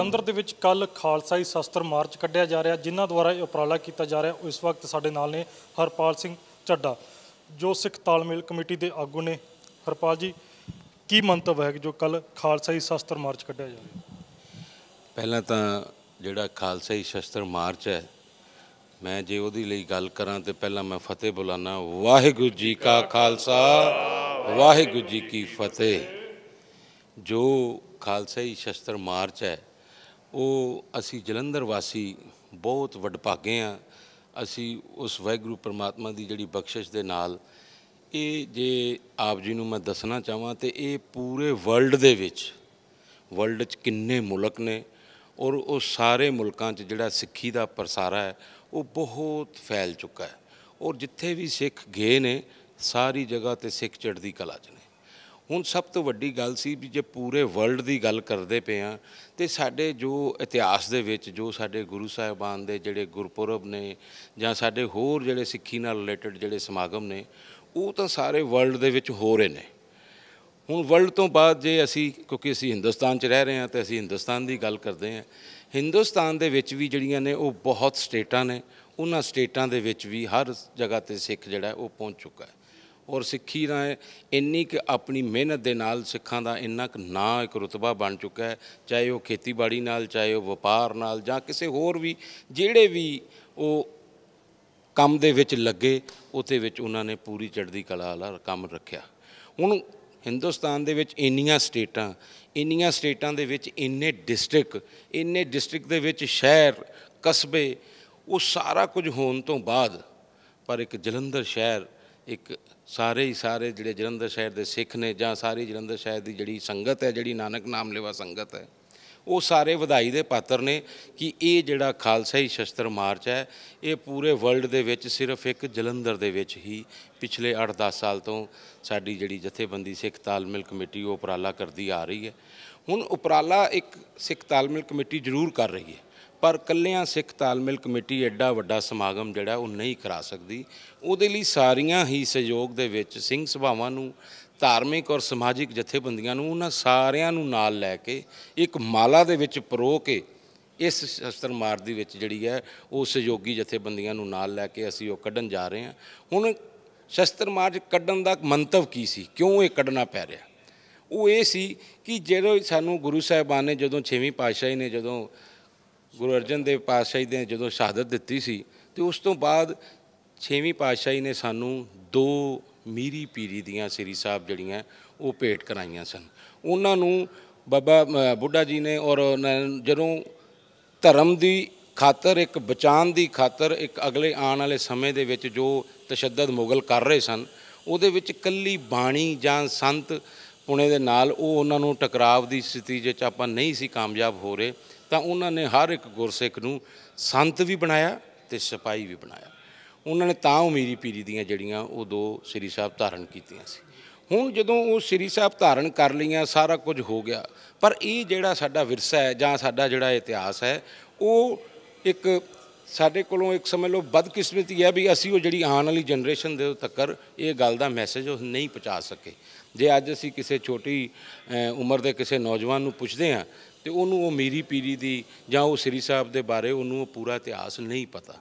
ਜਲੰਧਰ ਦੇ ਵਿੱਚ ਕੱਲ ਖਾਲਸਾਈ ਸ਼ਸਤਰ ਮਾਰਚ ਕੱਢਿਆ ਜਾ ਰਿਹਾ ਜਿਨ੍ਹਾਂ ਦੁਆਰਾ ਇਹ ਉਪਰਾਲਾ ਕੀਤਾ ਜਾ ਰਿਹਾ ਇਸ ਵਕਤ ਸਾਡੇ ਨਾਲ ਨੇ ਹਰਪਾਲ ਸਿੰਘ ਚੱਡਾ ਜੋ ਸਿੱਖ ਤਾਲਮੇਲ ਕਮੇਟੀ ਦੇ ਆਗੂ ਨੇ ਹਰਪਾਲ ਜੀ ਕੀ ਮੰਤਵ ਹੈ ਜੋ ਕੱਲ ਖਾਲਸਾਈ ਸ਼ਸਤਰ ਮਾਰਚ ਕੱਢਿਆ ਜਾ ਰਿਹਾ ਪਹਿਲਾਂ ਤਾਂ ਜਿਹੜਾ ਖਾਲਸਾਈ ਸ਼ਸਤਰ ਮਾਰਚ ਹੈ ਮੈਂ ਜੇ ਉਹਦੀ ਲਈ ਗੱਲ ਕਰਾਂ ਤੇ ਪਹਿਲਾਂ ਮੈਂ ਫਤਿਹ ਬੁਲਾਣਾ ਵਾਹਿਗੁਰੂ ਜੀ ਕਾ ਖਾਲਸਾ ਵਾਹਿਗੁਰੂ ਜੀ ਕੀ ਫਤਿਹ ਜੋ ਖਾਲਸਾਈ ਸ਼ਸਤਰ ਮਾਰਚ ਹੈ ਉਹ ਅਸੀਂ ਜਲੰਧਰ ਵਾਸੀ ਬਹੁਤ ਵਡਭਾਗੇ ਆ ਅਸੀਂ ਉਸ ਵਾਹਿਗੁਰੂ ਪਰਮਾਤਮਾ ਦੀ ਜਿਹੜੀ ਬਖਸ਼ਿਸ਼ ਦੇ ਨਾਲ ਇਹ ਜੇ ਆਪ ਜੀ ਨੂੰ ਮੈਂ ਦੱਸਣਾ ਚਾਹਾਂ ਤੇ ਇਹ ਪੂਰੇ ਵਰਲਡ ਦੇ ਵਿੱਚ ਵਰਲਡ 'ਚ ਕਿੰਨੇ ਮੁਲਕ ਨੇ ਔਰ ਉਹ ਸਾਰੇ ਮੁਲਕਾਂ 'ਚ ਜਿਹੜਾ ਸਿੱਖੀ ਦਾ ਪ੍ਰਸਾਰਾ ਹੈ ਉਹ ਬਹੁਤ ਫੈਲ ਚੁੱਕਾ ਹੈ ਔਰ ਜਿੱਥੇ ਵੀ ਸਿੱਖ ਗਏ ਨੇ ਸਾਰੀ ਜਗ੍ਹਾ ਤੇ ਸਿੱਖ ਚੜ੍ਹਦੀ ਕਲਾ 'ਚ ਨੇ ਹੁਣ ਸਭ ਤੋਂ ਵੱਡੀ ਗੱਲ ਸੀ ਵੀ ਜੇ ਪੂਰੇ ਵਰਲਡ ਦੀ ਗੱਲ ਕਰਦੇ ਪਏ ਆ ਤੇ ਸਾਡੇ ਜੋ ਇਤਿਹਾਸ ਦੇ ਵਿੱਚ ਜੋ ਸਾਡੇ ਗੁਰੂ ਸਾਹਿਬਾਨ ਦੇ ਜਿਹੜੇ ਗੁਰਪੁਰਬ ਨੇ ਜਾਂ ਸਾਡੇ ਹੋਰ ਜਿਹੜੇ ਸਿੱਖੀ ਨਾਲ ਰਿਲੇਟਡ ਜਿਹੜੇ ਸਮਾਗਮ ਨੇ ਉਹ ਤਾਂ ਸਾਰੇ ਵਰਲਡ ਦੇ ਵਿੱਚ ਹੋ ਰਹੇ ਨੇ ਹੁਣ ਵਰਲਡ ਤੋਂ ਬਾਅਦ ਜੇ ਅਸੀਂ ਕਿਉਂਕਿ ਅਸੀਂ ਹਿੰਦੁਸਤਾਨ 'ਚ ਰਹਿ ਰਹੇ ਹਾਂ ਤੇ ਅਸੀਂ ਹਿੰਦੁਸਤਾਨ ਦੀ ਗੱਲ ਕਰਦੇ ਹਾਂ ਹਿੰਦੁਸਤਾਨ ਦੇ ਵਿੱਚ ਵੀ ਜਿਹੜੀਆਂ ਨੇ ਉਹ ਬਹੁਤ ਸਟੇਟਾਂ ਨੇ ਉਹਨਾਂ ਸਟੇਟਾਂ ਦੇ ਵਿੱਚ ਵੀ ਹਰ ਜਗ੍ਹਾ ਤੇ ਸਿੱਖ ਜਿਹੜਾ ਉਹ ਪਹੁੰਚ ਚੁੱਕਾ ਹੈ ਔਰ ਸਿੱਖੀ ਦਾ ਇੰਨੀ ਕਿ ਆਪਣੀ ਮਿਹਨਤ ਦੇ ਨਾਲ ਸਿੱਖਾਂ ਦਾ ਇੰਨਾ ਕਿ ਨਾਂ ਇੱਕ ਰਤਬਾ ਬਣ ਚੁੱਕਾ ਹੈ ਚਾਹੇ ਉਹ ਖੇਤੀਬਾੜੀ ਨਾਲ ਚਾਹੇ ਉਹ ਵਪਾਰ ਨਾਲ ਜਾਂ ਕਿਸੇ ਹੋਰ ਵੀ ਜਿਹੜੇ ਵੀ ਉਹ ਕੰਮ ਦੇ ਵਿੱਚ ਲੱਗੇ ਉਹਦੇ ਵਿੱਚ ਉਹਨਾਂ ਨੇ ਪੂਰੀ ਚੜ੍ਹਦੀ ਕਲਾ ਵਾਲਾ ਕੰਮ ਰੱਖਿਆ ਹੁਣ ਹਿੰਦੁਸਤਾਨ ਦੇ ਵਿੱਚ ਇੰਨੀਆਂ ਸਟੇਟਾਂ ਇੰਨੀਆਂ ਸਟੇਟਾਂ ਦੇ ਵਿੱਚ ਇੰਨੇ ਡਿਸਟ੍ਰਿਕਟ ਇੰਨੇ ਡਿਸਟ੍ਰਿਕਟ ਦੇ ਵਿੱਚ ਸ਼ਹਿਰ ਕਸਬੇ ਉਹ ਸਾਰਾ ਕੁਝ ਹੋਣ ਤੋਂ ਬਾਅਦ ਪਰ ਇੱਕ ਜਲੰਧਰ ਸ਼ਹਿਰ ਇੱਕ ਸਾਰੇ ਹੀ ਸਾਰੇ ਜਿਹੜੇ ਜਲੰਧਰ ਸ਼ਹਿਰ ਦੇ ਸਿੱਖ ਨੇ ਜਾਂ ਸਾਰੀ ਜਲੰਧਰ ਸ਼ਹਿਰ ਦੀ ਜਿਹੜੀ ਸੰਗਤ ਹੈ ਜਿਹੜੀ ਨਾਨਕ ਨਾਮ ਲੇਵਾ ਸੰਗਤ ਹੈ ਉਹ ਸਾਰੇ ਵਧਾਈ ਦੇ ਪਾਤਰ ਨੇ ਕਿ ਇਹ ਜਿਹੜਾ ਖਾਲਸਾ ਹੀ ਸ਼ਸਤਰ ਮਾਰਚ ਹੈ ਇਹ ਪੂਰੇ ਵਰਲਡ ਦੇ ਵਿੱਚ ਸਿਰਫ ਇੱਕ ਜਲੰਧਰ ਦੇ ਵਿੱਚ ਹੀ ਪਿਛਲੇ 8-10 ਸਾਲ ਤੋਂ ਸਾਡੀ ਜਿਹੜੀ ਜਥੇਬੰਦੀ ਸਿੱਖ ਤਾਲਮਿਲ ਕਮੇਟੀ ਉਹ ਉਪਰਾਲਾ ਕਰਦੀ ਆ ਰਹੀ ਹੈ ਹੁਣ ਉਪਰਾਲਾ ਇੱਕ ਸਿੱਖ ਤਾਲਮਿਲ ਕਮੇਟੀ ਜ਼ਰੂਰ ਕਰ ਰਹੀ ਹੈ ਪਰ ਕੱਲਿਆਂ ਸਿੱਖ ਤਾਲਮੇਲ ਕਮੇਟੀ ਐਡਾ ਵੱਡਾ ਸਮਾਗਮ ਜਿਹੜਾ ਉਹ ਨਹੀਂ ਕਰਾ ਸਕਦੀ ਉਹਦੇ ਲਈ ਸਾਰੀਆਂ ਹੀ ਸਹਿਯੋਗ ਦੇ ਵਿੱਚ ਸਿੰਘ ਸਭਾਵਾਂ ਨੂੰ ਧਾਰਮਿਕ ਔਰ ਸਮਾਜਿਕ ਜਥੇਬੰਦੀਆਂ ਨੂੰ ਉਹਨਾਂ ਸਾਰਿਆਂ ਨੂੰ ਨਾਲ ਲੈ ਕੇ ਇੱਕ ਮਾਲਾ ਦੇ ਵਿੱਚ ਪਰੋ ਕੇ ਇਸ ਸ਼ਸਤਰ ਮਾਰ ਦੀ ਵਿੱਚ ਜਿਹੜੀ ਹੈ ਉਹ ਸਹਿਯੋਗੀ ਜਥੇਬੰਦੀਆਂ ਨੂੰ ਨਾਲ ਲੈ ਕੇ ਅਸੀਂ ਉਹ ਕੱਢਣ ਜਾ ਰਹੇ ਹਾਂ ਹੁਣ ਸ਼ਸਤਰ ਮਾਰ ਕੱਢਣ ਦਾ ਮੰਤਵ ਕੀ ਸੀ ਕਿਉਂ ਇਹ ਕੱਢਣਾ ਪੈ ਰਿਹਾ ਉਹ ਇਹ ਸੀ ਕਿ ਜਦੋਂ ਸਾਨੂੰ ਗੁਰੂ ਸਾਹਿਬਾਨ ਨੇ ਜਦੋਂ 6ਵੀਂ ਪਾਤਸ਼ਾਹੀ ਨੇ ਜਦੋਂ ਗੁਰੂ ਅਰਜਨ ਦੇਵ ਪਾਤਸ਼ਾਹੀ ਦੇ ਜਦੋਂ ਸ਼ਹਾਦਤ ਦਿੱਤੀ ਸੀ ਤੇ ਉਸ ਤੋਂ ਬਾਅਦ 6ਵੀਂ ਪਾਤਸ਼ਾਹੀ ਨੇ ਸਾਨੂੰ ਦੋ ਮੀਰੀ ਪੀਰੀ ਦੀਆਂ ਸ੍ਰੀ ਸਾਹਿਬ ਜਿਹੜੀਆਂ ਉਹ ਭੇਟ ਕਰਾਈਆਂ ਸਨ ਉਹਨਾਂ ਨੂੰ ਬਾਬਾ ਬੁੱਢਾ ਜੀ ਨੇ ਔਰ ਜਦੋਂ ਧਰਮ ਦੀ ਖਾਤਰ ਇੱਕ ਬਚਾਨ ਦੀ ਖਾਤਰ ਇੱਕ ਅਗਲੇ ਆਉਣ ਵਾਲੇ ਸਮੇਂ ਦੇ ਵਿੱਚ ਜੋ ਤਸ਼ੱਦਦ ਮੁਗਲ ਕਰ ਰਹੇ ਸਨ ਉਹਦੇ ਵਿੱਚ ਕੱਲੀ ਬਾਣੀ ਜਾਂ ਸੰਤ ਪੁਣੇ ਦੇ ਨਾਲ ਉਹ ਉਹਨਾਂ ਨੂੰ ਟਕਰਾਵ ਦੀ ਸਥਿਤੀ ਵਿੱਚ ਆਪਾਂ ਨਹੀਂ ਸੀ ਕਾਮਯਾਬ ਹੋ ਰਹੇ ਤਾਂ ਉਹਨਾਂ ਨੇ ਹਰ ਇੱਕ ਗੁਰਸਿੱਖ ਨੂੰ ਸੰਤ ਵੀ ਬਣਾਇਆ ਤੇ ਸਿਪਾਈ ਵੀ ਬਣਾਇਆ ਉਹਨਾਂ ਨੇ ਤਾਂ ਉਮੀਰੀ ਪੀਰੀ ਦੀਆਂ ਜਿਹੜੀਆਂ ਉਹ ਦੋ ਸ੍ਰੀ ਸਾਹਿਬ ਧਾਰਨ ਕੀਤੀਆਂ ਸੀ ਹੁਣ ਜਦੋਂ ਉਹ ਸ੍ਰੀ ਸਾਹਿਬ ਧਾਰਨ ਕਰ ਲਈਆਂ ਸਾਰਾ ਕੁਝ ਹੋ ਗਿਆ ਪਰ ਇਹ ਜਿਹੜਾ ਸਾਡਾ ਵਿਰਸਾ ਹੈ ਜਾਂ ਸਾਡਾ ਜਿਹੜਾ ਇਤਿਹਾਸ ਹੈ ਉਹ ਇੱਕ ਸਾਡੇ ਕੋਲੋਂ ਇੱਕ ਸਮੇਂ ਲੋ ਬਦਕਿਸਮਤੀ ਹੈ ਵੀ ਅਸੀਂ ਉਹ ਜਿਹੜੀ ਆਉਣ ਵਾਲੀ ਜਨਰੇਸ਼ਨ ਦੇ ਤੱਕਰ ਇਹ ਗੱਲ ਦਾ ਮੈਸੇਜ ਉਹ ਨਹੀਂ ਪਹੁੰਚਾ ਸਕੇ ਜੇ ਅੱਜ ਅਸੀਂ ਕਿਸੇ ਛੋਟੀ ਉਮਰ ਦੇ ਕਿਸੇ ਨੌਜਵਾਨ ਨੂੰ ਪੁੱਛਦੇ ਹਾਂ ਤੇ ਉਹਨੂੰ ਉਹ ਮੀਰੀ ਪੀਰੀ ਦੀ ਜਾਂ ਉਹ ਸ੍ਰੀ ਸਾਹਿਬ ਦੇ ਬਾਰੇ ਉਹਨੂੰ ਉਹ ਪੂਰਾ ਇਤਿਹਾਸ ਨਹੀਂ ਪਤਾ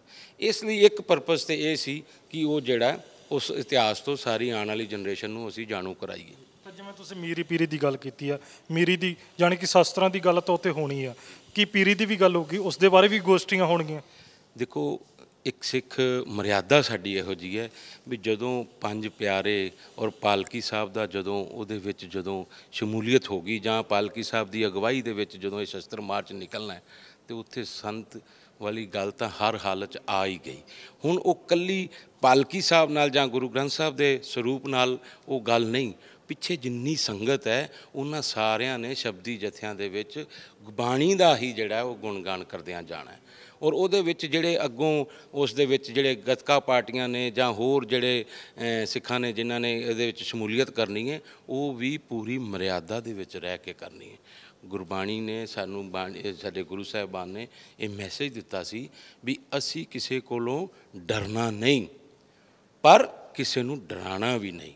ਇਸ ਲਈ ਇੱਕ ਪਰਪਸ ਤੇ ਇਹ ਸੀ ਕਿ ਉਹ ਜਿਹੜਾ ਉਸ ਇਤਿਹਾਸ ਤੋਂ ਸਾਰੀ ਆਉਣ ਵਾਲੀ ਜਨਰੇਸ਼ਨ ਨੂੰ ਅਸੀਂ ਜਾਣੂ ਕਰਾਈਏ ਜਿਵੇਂ ਤੁਸੀਂ ਮੀਰੀ ਪੀਰੀ ਦੀ ਗੱਲ ਕੀਤੀ ਆ ਮੀਰੀ ਦੀ ਯਾਨੀ ਕਿ ਸ਼ਾਸਤਰਾਂ ਦੀ ਗੱਲ ਤਾਂ ਉੱਥੇ ਹੋਣੀ ਆ ਕੀ ਪੀਰੀ ਦੀ ਵੀ ਗੱਲ ਹੋਗੀ ਉਸ ਦੇ ਬਾਰੇ ਵੀ ਗੋਸ਼ਟੀਆਂ ਹੋਣਗੀਆਂ ਦੇਖੋ ਇੱਕ ਸਿੱਖ ਮਰਿਆਦਾ ਸਾਡੀ ਇਹੋ ਜੀ ਹੈ ਵੀ ਜਦੋਂ ਪੰਜ ਪਿਆਰੇ ਔਰ ਪਾਲਕੀ ਸਾਹਿਬ ਦਾ ਜਦੋਂ ਉਹਦੇ ਵਿੱਚ ਜਦੋਂ ਸ਼ਮੂਲੀਅਤ ਹੋ ਗਈ ਜਾਂ ਪਾਲਕੀ ਸਾਹਿਬ ਦੀ ਅਗਵਾਈ ਦੇ ਵਿੱਚ ਜਦੋਂ ਇਹ ਸ਼ਸਤਰ ਮਾਰਚ ਨਿਕਲਣਾ ਹੈ ਤੇ ਉੱਥੇ ਸੰਤ ਵਾਲੀ ਗੱਲ ਤਾਂ ਹਰ ਹਾਲਤ 'ਚ ਆ ਹੀ ਗਈ ਹੁਣ ਉਹ ਕੱਲੀ ਪਾਲਕੀ ਸਾਹਿਬ ਨਾਲ ਜਾਂ ਗੁਰੂ ਗ੍ਰੰਥ ਸਾਹਿਬ ਦੇ ਸਰੂਪ ਨਾਲ ਉਹ ਗੱਲ ਨਹੀਂ ਪਿੱਛੇ ਜਿੰਨੀ ਸੰਗਤ ਹੈ ਉਹਨਾਂ ਸਾਰਿਆਂ ਨੇ ਸ਼ਬਦੀ ਜਥਿਆਂ ਦੇ ਵਿੱਚ ਬਾਣੀ ਦਾ ਹੀ ਜਿਹੜਾ ਉਹ ਗੁਣਗਾਨ ਕਰਦਿਆਂ ਜਾਣਾ ਔਰ ਉਹਦੇ ਵਿੱਚ ਜਿਹੜੇ ਅੱਗੋਂ ਉਸ ਦੇ ਵਿੱਚ ਜਿਹੜੇ ਗਤਕਾ ਪਾਰਟੀਆਂ ਨੇ ਜਾਂ ਹੋਰ ਜਿਹੜੇ ਸਿੱਖਾਂ ਨੇ ਜਿਨ੍ਹਾਂ ਨੇ ਇਹਦੇ ਵਿੱਚ ਸ਼ਮੂਲੀਅਤ ਕਰਨੀ ਹੈ ਉਹ ਵੀ ਪੂਰੀ ਮਰਿਆਦਾ ਦੇ ਵਿੱਚ ਰਹਿ ਕੇ ਕਰਨੀ ਹੈ ਗੁਰਬਾਣੀ ਨੇ ਸਾਨੂੰ ਸਾਡੇ ਗੁਰੂ ਸਾਹਿਬਾਨ ਨੇ ਇਹ ਮੈਸੇਜ ਦਿੱਤਾ ਸੀ ਵੀ ਅਸੀਂ ਕਿਸੇ ਕੋਲੋਂ ਡਰਨਾ ਨਹੀਂ ਪਰ ਕਿਸੇ ਨੂੰ ਡਰਾਣਾ ਵੀ ਨਹੀਂ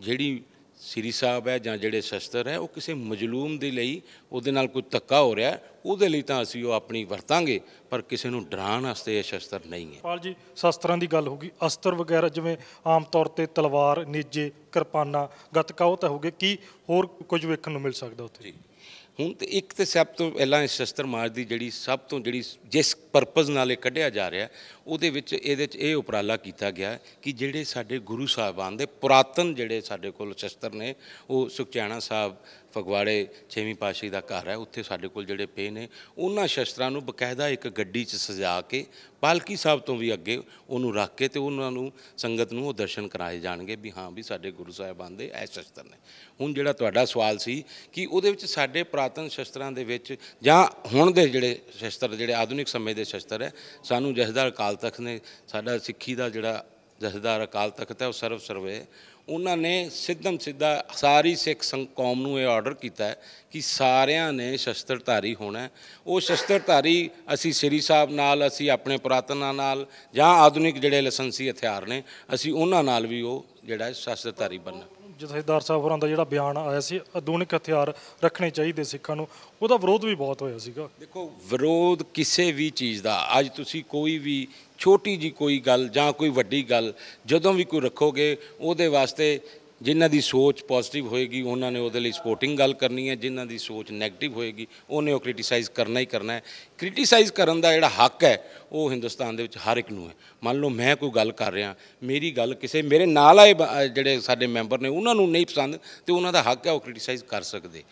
ਜਿਹੜੀ ਸ੍ਰੀ ਸਾਹਿਬ ਹੈ ਜਾਂ ਜਿਹੜੇ ਸ਼ਸਤਰ ਹੈ ਉਹ ਕਿਸੇ ਮਜਲੂਮ ਦੇ ਲਈ ਉਹਦੇ ਨਾਲ ਕੋਈ ਤੱਕਾ ਹੋ ਰਿਹਾ ਉਹਦੇ ਲਈ ਤਾਂ ਅਸੀਂ ਉਹ ਆਪਣੀ ਵਰਤਾਂਗੇ ਪਰ ਕਿਸੇ ਨੂੰ ਡਰਾਉਣ ਵਾਸਤੇ ਇਹ ਸ਼ਸਤਰ ਨਹੀਂ ਹੈ ਪਾਲ ਜੀ ਸ਼ਸਤਰਾਂ ਦੀ ਗੱਲ ਹੋ ਗਈ ਅਸਤਰ ਵਗੈਰਾ ਜਿਵੇਂ ਆਮ ਤੌਰ ਤੇ ਤਲਵਾਰ ਨੀਜੇ ਕਿਰਪਾਨਾ ਗਤਕਾ ਉਹ ਤਾਂ ਹੋਗੇ ਕੀ ਹੋਰ ਕੁਝ ਵੇਖਣ ਨੂੰ ਮਿਲ ਸਕਦਾ ਉੱਥੇ ਜੀ ਹੁਣ ਤੇ ਇੱਕ ਤੇ ਸਭ ਤੋਂ ਪਹਿਲਾਂ ਇਹ ਸ਼ਸਤਰ ਮਾਰ ਦੀ ਜਿਹੜੀ ਸਭ ਤੋਂ ਜਿਹੜੀ ਜਿਸ ਪਰਪਸ ਨਾਲ ਇਹ ਕੱਢਿਆ ਜਾ ਰਿਹਾ ਉਹਦੇ ਵਿੱਚ ਇਹਦੇ ਵਿੱਚ ਇਹ ਉਪਰਾਲਾ ਕੀਤਾ ਗਿਆ ਕਿ ਜਿਹੜੇ ਸਾਡੇ ਗੁਰੂ ਸਾਹਿਬਾਨ ਦੇ ਪੁਰਾਤਨ ਜਿਹੜੇ ਸਾਡੇ ਕੋਲ ਸ਼ਸਤਰ ਨੇ ਉਹ ਸੁਖਚੈਣਾ ਸਾਹਿਬ ਫਗਵਾੜੇ ਛੇਵੀਂ ਪਾਸ਼ੀ ਦਾ ਘਰ ਹੈ ਉੱਥੇ ਸਾਡੇ ਕੋਲ ਜਿਹੜੇ ਪਏ ਨੇ ਉਹਨਾਂ ਸ਼ਸਤਰਾਂ ਨੂੰ ਬਕਾਇਦਾ ਇੱਕ ਗੱਡੀ 'ਚ ਸਜਾ ਕੇ ਪਾਲਕੀ ਸਾਹਿਬ ਤੋਂ ਵੀ ਅੱਗੇ ਉਹਨੂੰ ਰੱਖ ਕੇ ਤੇ ਉਹਨਾਂ ਨੂੰ ਸੰਗਤ ਨੂੰ ਉਹ ਦਰਸ਼ਨ ਕਰਾਏ ਜਾਣਗੇ ਵੀ ਹਾਂ ਵੀ ਸਾਡੇ ਗੁਰੂ ਸਾਹਿਬਾਨ ਦੇ ਐ ਸ਼ਸਤਰ ਨੇ ਹੁਣ ਜਿਹੜਾ ਤੁਹਾਡਾ ਸਵਾਲ ਸੀ ਕਿ ਉਹਦੇ ਵਿੱਚ ਸਾਡੇ ਪ੍ਰਾਤਨ ਸ਼ਸਤਰਾਂ ਦੇ ਵਿੱਚ ਜਾਂ ਹੁਣ ਦੇ ਜਿਹੜੇ ਸ਼ਸਤਰ ਜਿਹੜੇ ਆਧੁਨਿਕ ਸਮੇਂ ਦੇ ਸ਼ਸਤਰ ਹੈ ਸਾਨੂੰ ਜਹਦਾਰ ਕਾਲ ਤਖਤ ਨੇ ਸਾਡਾ ਸਿੱਖੀ ਦਾ ਜਿਹੜਾ ਜਹਦਾਰ ਅਕਾਲ ਤਖਤ ਹੈ ਉਹ ਸਰਵ ਸਰਵੇ ਉਹਨਾਂ ਨੇ ਸਿੱਧਮ ਸਿੱਧਾ ਸਾਰੀ ਸਿੱਖ ਕੌਮ ਨੂੰ ਇਹ ਆਰਡਰ ਕੀਤਾ ਕਿ ਸਾਰਿਆਂ ਨੇ ਸ਼ਸਤਰਧਾਰੀ ਹੋਣਾ ਉਹ ਸ਼ਸਤਰਧਾਰੀ ਅਸੀਂ ਸ੍ਰੀ ਸਾਹਿਬ ਨਾਲ ਅਸੀਂ ਆਪਣੇ ਪੁਰਾਤਨਾਂ ਨਾਲ ਜਾਂ ਆਧੁਨਿਕ ਜਿਹੜੇ ਲਾਇਸੈਂਸੀ ਹਥਿਆਰ ਨੇ ਅਸੀਂ ਉਹਨਾਂ ਨਾਲ ਵੀ ਉਹ ਜਿਹੜਾ ਸ਼ਸਤਰਧਾਰੀ ਬਣਨਾ ਜਥੇਦਾਰ ਸਾਹਿਬ ਹੋਰਾਂ ਦਾ ਜਿਹੜਾ ਬਿਆਨ ਆਇਆ ਸੀ ਆਧੁਨਿਕ ਹਥਿਆਰ ਰੱਖਣੇ ਚਾਹੀਦੇ ਸਿੱਖਾਂ ਨੂੰ ਉਹਦਾ ਵਿਰੋਧ ਵੀ ਬਹੁਤ ਹੋਇਆ ਸੀਗਾ ਦੇਖੋ ਵਿਰੋਧ ਕਿਸੇ ਵੀ ਚੀਜ਼ ਦਾ ਅੱਜ ਤੁਸੀਂ ਕੋਈ ਵੀ ਛੋਟੀ ਜੀ ਕੋਈ ਗੱਲ ਜਾਂ ਕੋਈ ਵੱਡੀ ਗੱਲ ਜਦੋਂ ਵੀ ਕੋਈ ਰੱਖੋਗੇ ਉਹਦੇ ਵਾਸਤੇ ਜਿਨ੍ਹਾਂ ਦੀ ਸੋਚ ਪੋਜ਼ਿਟਿਵ ਹੋਏਗੀ ਉਹਨਾਂ ਨੇ ਉਹਦੇ ਲਈ ਸਪੋਰਟਿੰਗ ਗੱਲ ਕਰਨੀ ਹੈ ਜਿਨ੍ਹਾਂ ਦੀ ਸੋਚ ਨੈਗੇਟਿਵ ਹੋਏਗੀ ਉਹਨੇ ਉਹ ਕ੍ਰਿਟਿਸਾਈਜ਼ ਕਰਨਾ ਹੀ ਕਰਨਾ ਹੈ ਕ੍ਰਿਟਿਸਾਈਜ਼ ਕਰਨ ਦਾ ਜਿਹੜਾ ਹੱਕ ਹੈ ਉਹ ਹਿੰਦੁਸਤਾਨ ਦੇ ਵਿੱਚ ਹਰ ਇੱਕ ਨੂੰ ਹੈ ਮੰਨ ਲਓ ਮੈਂ ਕੋਈ ਗੱਲ ਕਰ ਰਿਹਾ ਮੇਰੀ ਗੱਲ ਕਿਸੇ ਮੇਰੇ ਨਾਲ ਆਏ ਜਿਹੜੇ ਸਾਡੇ ਮੈਂਬਰ ਨੇ ਉਹਨਾਂ ਨੂੰ ਨਹੀਂ ਪਸੰਦ ਤੇ ਉਹਨਾਂ ਦਾ ਹੱਕ ਹੈ ਉਹ ਕ੍ਰਿਟਿਸਾਈਜ਼ ਕਰ ਸਕਦੇ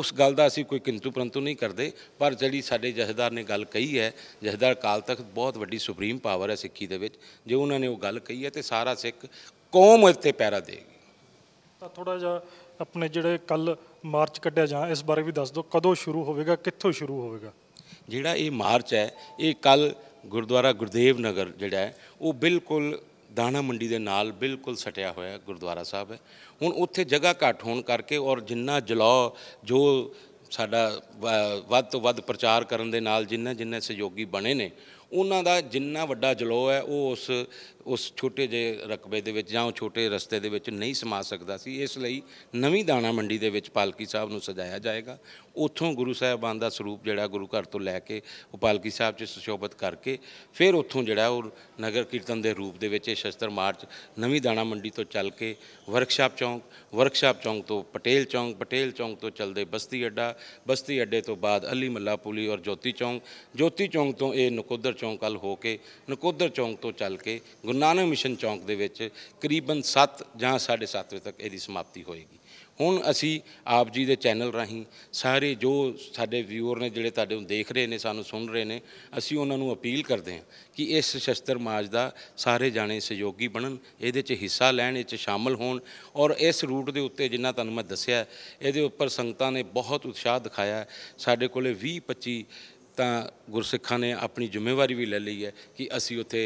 ਉਸ ਗੱਲ ਦਾ ਅਸੀਂ ਕੋਈ ਕਿੰਤੂ ਪਰੰਤੂ ਨਹੀਂ ਕਰਦੇ ਪਰ ਜਿਹੜੀ ਸਾਡੇ ਜਹਦਾਰ ਨੇ ਗੱਲ ਕਹੀ ਹੈ ਜਹਦਾਰ ਕਾਲ ਤਖਤ ਬਹੁਤ ਵੱਡੀ ਸੁਪਰੀਮ ਪਾਵਰ ਹੈ ਸਿੱਖੀ ਦੇ ਵਿੱਚ ਜੇ ਉਹਨਾਂ ਨੇ ਉਹ ਗੱਲ ਕਹੀ ਹੈ ਤੇ ਸਾਰਾ ਸਿੱਖ ਕੌਮ ਉੱਤੇ ਪੈਰਾ ਦੇਗਾ ਤਾਂ ਥੋੜਾ ਜਿਹਾ ਆਪਣੇ ਜਿਹੜੇ ਕੱਲ ਮਾਰਚ ਕੱਢਿਆ ਜਾ ਇਸ ਬਾਰੇ ਵੀ ਦੱਸ ਦਿਓ ਕਦੋਂ ਸ਼ੁਰੂ ਹੋਵੇਗਾ ਕਿੱਥੋਂ ਸ਼ੁਰੂ ਹੋਵੇਗਾ ਜਿਹੜਾ ਇਹ ਮਾਰਚ ਹੈ ਇਹ ਕੱਲ ਗੁਰਦੁਆਰਾ ਗੁਰਦੇਵ ਨਗਰ ਜਿਹੜਾ ਹੈ ਉਹ ਬਿਲਕੁਲ ਦਾਣਾ ਮੰਡੀ ਦੇ ਨਾਲ ਬਿਲਕੁਲ ਸਟਿਆ ਹੋਇਆ ਗੁਰਦੁਆਰਾ ਸਾਹਿਬ ਹੈ ਹੁਣ ਉੱਥੇ ਜਗ੍ਹਾ ਘੱਟ ਹੋਣ ਕਰਕੇ ਔਰ ਜਿੰਨਾ ਜਲੋ ਜੋ ਸਾਡਾ ਵੱਧ ਤੋਂ ਵੱਧ ਪ੍ਰਚਾਰ ਕਰਨ ਦੇ ਨਾਲ ਜਿੰਨਾ ਜਿੰਨੇ ਸਹਿਯੋਗੀ ਬਣੇ ਨੇ ਉਹਨਾਂ ਦਾ ਜਿੰਨਾ ਵੱਡਾ ਜਲੋ ਹੈ ਉਹ ਉਸ ਉਸ ਛੋਟੇ ਜਿਹੇ ਰਕਬੇ ਦੇ ਵਿੱਚ ਜਾਂ ਉਹ ਛੋਟੇ ਰਸਤੇ ਦੇ ਵਿੱਚ ਨਹੀਂ ਸਮਾ ਸਕਦਾ ਸੀ ਇਸ ਲਈ ਨਵੀਂ ਦਾਣਾ ਮੰਡੀ ਦੇ ਵਿੱਚ ਪਾਲਕੀ ਸਾਹਿਬ ਨੂੰ ਸਜਾਇਆ ਜਾਏਗਾ ਉੱਥੋਂ ਗੁਰੂ ਸਾਹਿਬਾਨ ਦਾ ਸਰੂਪ ਜਿਹੜਾ ਗੁਰੂ ਘਰ ਤੋਂ ਲੈ ਕੇ ਉਹ ਪਾਲਕੀ ਸਾਹਿਬ 'ਚ ਸੁਸ਼ੋਭਿਤ ਕਰਕੇ ਫਿਰ ਉੱਥੋਂ ਜਿਹੜਾ ਉਹ ਨਗਰ ਕੀਰਤਨ ਦੇ ਰੂਪ ਦੇ ਵਿੱਚ ਇਹ ਸ਼ਸਤਰ ਮਾਰਚ ਨਵੀਂ ਦਾਣਾ ਮੰਡੀ ਤੋਂ ਚੱਲ ਕੇ ਵਰਕਸ਼ਾਪ ਚੌਂਕ ਵਰਕਸ਼ਾਪ ਚੌਂਕ ਤੋਂ ਪਟੇਲ ਚੌਂਕ ਪਟੇਲ ਚੌਂਕ ਤੋਂ ਚੱਲਦੇ ਬਸਤੀ ਅੱਡਾ ਬਸਤੀ ਅੱਡੇ ਤੋਂ ਬਾਅਦ ਅਲੀ ਮੱਲਾ ਪੁਲੀ ਔਰ ਜੋਤੀ ਚੌਂਕ ਜੋਤੀ ਚੌਂਕ ਤੋਂ ਇਹ ਨਕੋਦਰ ਚੌਂਕ ਹੋ ਕੇ ਨਕੋਦਰ ਚੌਂਕ ਤੋਂ ਚੱਲ ਕੇ ਗੁਰੂ ਨਾਨਕ ਮਿਸ਼ਨ ਚੌਂਕ ਦੇ ਵਿੱਚ ਕਰੀਬਨ 7 ਜਾਂ 7:30 ਵਜੇ ਤੱਕ ਇਹਦੀ ਸਮਾਪਤੀ ਹੋਏਗੀ ਹੁਣ ਅਸੀਂ ਆਪ ਜੀ ਦੇ ਚੈਨਲ ਰਾਹੀਂ ਸਾਰੇ ਜੋ ਸਾਡੇ ਵਿਊਅਰ ਨੇ ਜਿਹੜੇ ਤੁਹਾਡੇ ਨੂੰ ਦੇਖ ਰਹੇ ਨੇ ਸਾਨੂੰ ਸੁਣ ਰਹੇ ਨੇ ਅਸੀਂ ਉਹਨਾਂ ਨੂੰ ਅਪੀਲ ਕਰਦੇ ਹਾਂ ਕਿ ਇਸ ਸ਼ਸਤਰ ਮਾਜ ਦਾ ਸਾਰੇ ਜਾਣੇ ਸਹਿਯੋਗੀ ਬਣਨ ਇਹਦੇ 'ਚ ਹਿੱਸਾ ਲੈਣ ਇਹ 'ਚ ਸ਼ਾਮਲ ਹੋਣ ਔਰ ਇਸ ਰੂਟ ਦੇ ਉੱਤੇ ਜਿੰਨਾ ਤੁਹਾਨੂੰ ਮੈਂ ਦੱਸਿਆ ਇਹਦੇ ਉੱਪਰ ਸੰਗਤਾਂ ਨੇ ਬਹੁਤ ਉਤਸ਼ਾਹ ਦਿਖਾਇਆ ਸਾਡੇ ਕੋਲੇ 20 25 ਤਾਂ ਗੁਰਸਿੱਖਾਂ ਨੇ ਆਪਣੀ ਜ਼ਿੰਮੇਵਾਰੀ ਵੀ ਲੈ ਲਈ ਹੈ ਕਿ ਅਸੀਂ ਉੱਥੇ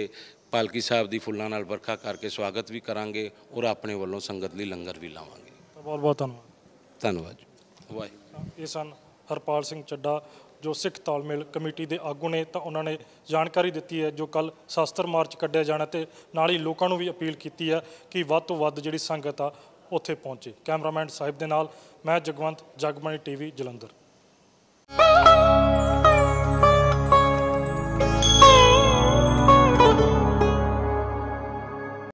ਪਾਲਕੀ ਸਾਹਿਬ ਦੀ ਫੁੱਲਾਂ ਨਾਲ ਵਰਖਾ ਕਰਕੇ ਸਵਾਗਤ ਵੀ ਕਰਾਂਗੇ ਔਰ ਆਪਣੇ ਵੱਲੋਂ ਸੰਗਤ ਲਈ ਲੰਗਰ ਵੀ ਲਾਵਾਂਗੇ ਬਹੁਤ ਬਹੁਤ ਧੰਨਵਾਦ ਧੰਨਵਾਦ ਵਾਹਿਗੁਰੂ ਇਹ ਸਨ ਹਰਪਾਲ ਸਿੰਘ ਚੱਡਾ ਜੋ ਸਿੱਖ ਤਾਲਮੇਲ ਕਮੇਟੀ ਦੇ ਆਗੂ ਨੇ ਤਾਂ ਉਹਨਾਂ ਨੇ ਜਾਣਕਾਰੀ ਦਿੱਤੀ ਹੈ ਜੋ ਕੱਲ ਸ਼ਾਸਤਰ ਮਾਰਚ ਕੱਢਿਆ ਜਾਣਾ ਤੇ ਨਾਲ ਹੀ ਲੋਕਾਂ ਨੂੰ ਵੀ ਅਪੀਲ ਕੀਤੀ ਹੈ ਕਿ ਵੱਧ ਤੋਂ ਵੱਧ ਜਿਹੜੀ ਸੰਗਤ ਆ ਉੱਥੇ ਪਹੁੰਚੇ ਕੈਮਰਾਮੈਨ ਸਾਹਿਬ ਦੇ ਨਾਲ ਮੈਂ ਜਗਵੰਤ ਜਗਮਣੀ ਟੀਵੀ ਜਲੰਧਰ